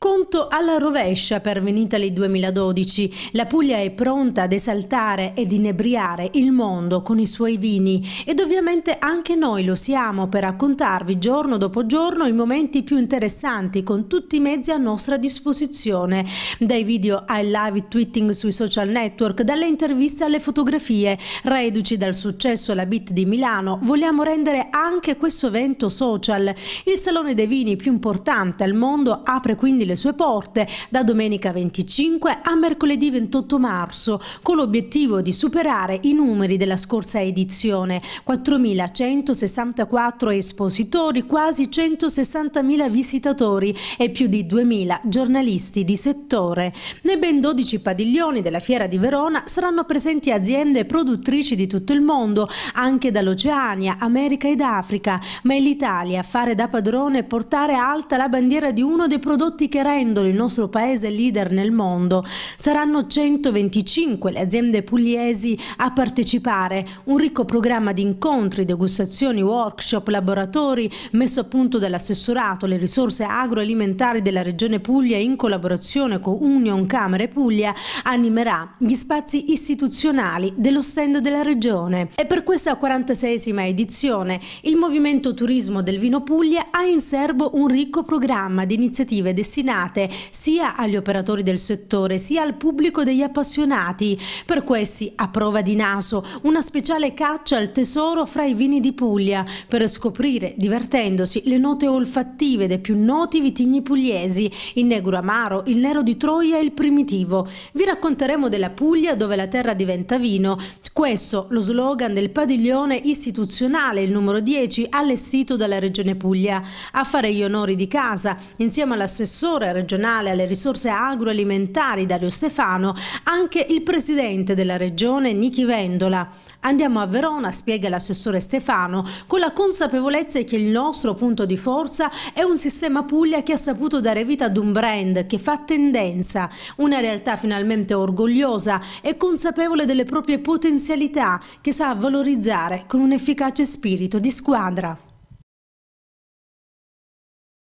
Conto alla rovescia per Venitali 2012. La Puglia è pronta ad esaltare ed inebriare il mondo con i suoi vini ed ovviamente anche noi lo siamo per raccontarvi giorno dopo giorno i momenti più interessanti con tutti i mezzi a nostra disposizione, dai video ai live tweeting sui social network, dalle interviste alle fotografie. Reduci dal successo alla Bit di Milano, vogliamo rendere anche questo evento social. Il Salone dei Vini più importante al mondo apre quindi le sue porte da domenica 25 a mercoledì 28 marzo, con l'obiettivo di superare i numeri della scorsa edizione, 4.164 espositori, quasi 160.000 visitatori e più di 2.000 giornalisti di settore. Nei ben 12 padiglioni della Fiera di Verona saranno presenti aziende produttrici di tutto il mondo, anche dall'Oceania, America ed Africa, ma è l'Italia a fare da padrone e portare alta la bandiera di uno dei prodotti che che rendono il nostro paese leader nel mondo. Saranno 125 le aziende pugliesi a partecipare, un ricco programma di incontri, degustazioni, workshop, laboratori messo a punto dall'assessorato alle risorse agroalimentari della Regione Puglia in collaborazione con Union Camere Puglia animerà gli spazi istituzionali dello stand della Regione. E per questa 46esima edizione il Movimento Turismo del Vino Puglia ha in serbo un ricco programma di iniziative destinate destinate sia agli operatori del settore sia al pubblico degli appassionati. Per questi, a prova di naso, una speciale caccia al tesoro fra i vini di Puglia per scoprire, divertendosi, le note olfattive dei più noti vitigni pugliesi, il negro amaro, il nero di Troia e il primitivo. Vi racconteremo della Puglia dove la terra diventa vino. Questo lo slogan del padiglione istituzionale, il numero 10, allestito dalla Regione Puglia. A fare gli onori di casa, insieme all'assessore assessore regionale alle risorse agroalimentari Dario Stefano, anche il presidente della regione Nichi Vendola. Andiamo a Verona, spiega l'assessore Stefano, con la consapevolezza che il nostro punto di forza è un sistema Puglia che ha saputo dare vita ad un brand che fa tendenza, una realtà finalmente orgogliosa e consapevole delle proprie potenzialità che sa valorizzare con un efficace spirito di squadra.